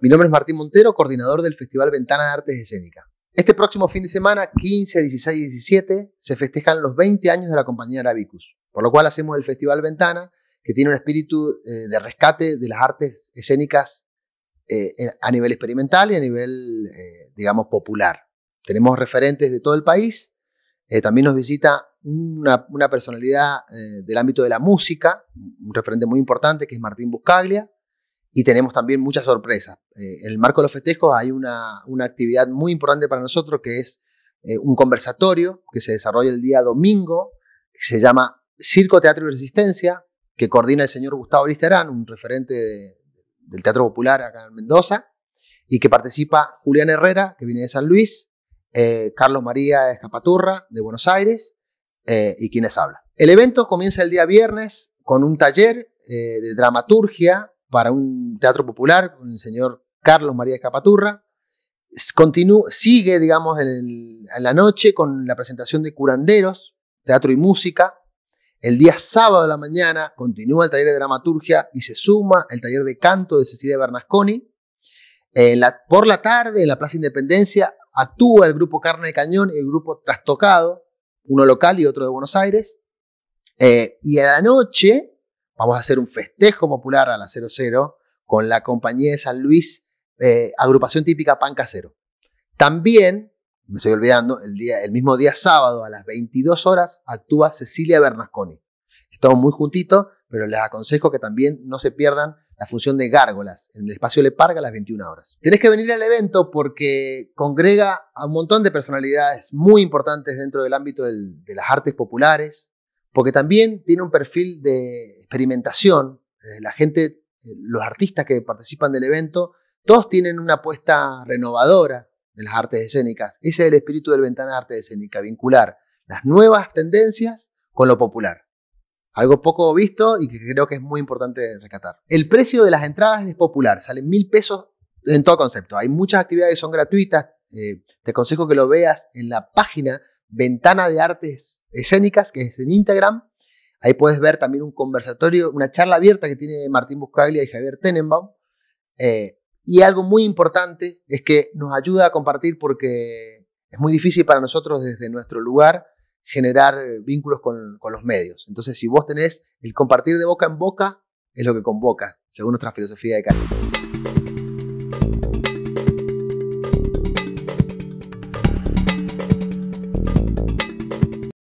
Mi nombre es Martín Montero, coordinador del Festival Ventana de Artes Escénicas. Este próximo fin de semana, 15, 16 y 17, se festejan los 20 años de la compañía Arabicus, por lo cual hacemos el Festival Ventana, que tiene un espíritu eh, de rescate de las artes escénicas eh, a nivel experimental y a nivel, eh, digamos, popular. Tenemos referentes de todo el país. también nos visita una, una personalidad del ámbito de la música, un referente muy importante que es Martín Buscaglia y tenemos también muchas sorpresas. Eh, en el marco de los festejos hay una, una actividad muy importante para nosotros que es eh, un conversatorio que se desarrolla el día domingo, que se llama Circo, Teatro y Resistencia, que coordina el señor Gustavo Listerán, un referente del Teatro Popular acá en Mendoza, y que participa Julián Herrera, que viene de San Luis, eh, Carlos María Escapaturra, de Buenos Aires, y quienes habla. El evento comienza el día viernes con un taller de dramaturgia para un teatro popular con el señor Carlos María Escapaturra. sigue, digamos, en, la noche con la presentación de Curanderos, teatro y música. El día sábado de la mañana continúa el taller de dramaturgia y se suma el taller de canto de Cecilia Bernasconi. por la tarde, en la Plaza Independencia, actúa el grupo Carne de Cañón y el grupo Trastocado, uno local y otro de Buenos Aires. Eh, y a la noche, Vamos a hacer un festejo popular a la 00 con la compañía de San Luis, eh, agrupación típica Pan Casero. También, me estoy olvidando, el, día, el mismo día sábado a las 22 horas actúa Cecilia Bernasconi. Estamos muy juntitos, pero les aconsejo que también no se pierdan la función de gárgolas en el espacio Leparga a las 21 horas. Tienes que venir al evento porque congrega a un montón de personalidades muy importantes dentro del ámbito de las artes populares, porque también tiene un perfil de experimentación. Eh, la gente, eh, los artistas que participan del evento, todos tienen una apuesta renovadora de las artes escénicas. Ese es el espíritu del Ventana de Arte Escénica, vincular las nuevas tendencias con lo popular. Algo poco visto y que creo que es muy importante rescatar. El precio de las entradas es popular, salen mil pesos en todo concepto. Hay muchas actividades que son gratuitas. Eh, te aconsejo que lo veas en la página Ventana de Artes Escénicas, que es en Instagram. Ahí puedes ver también un conversatorio, una charla abierta que tiene Martín Buscaglia y Javier Tenenbaum. Eh, y algo muy importante es que nos ayuda a compartir porque es muy difícil para nosotros desde nuestro lugar generar eh, vínculos con, los medios. Entonces, si vos tenés el compartir de boca en boca, es lo que convoca, según nuestra filosofía de cálculo.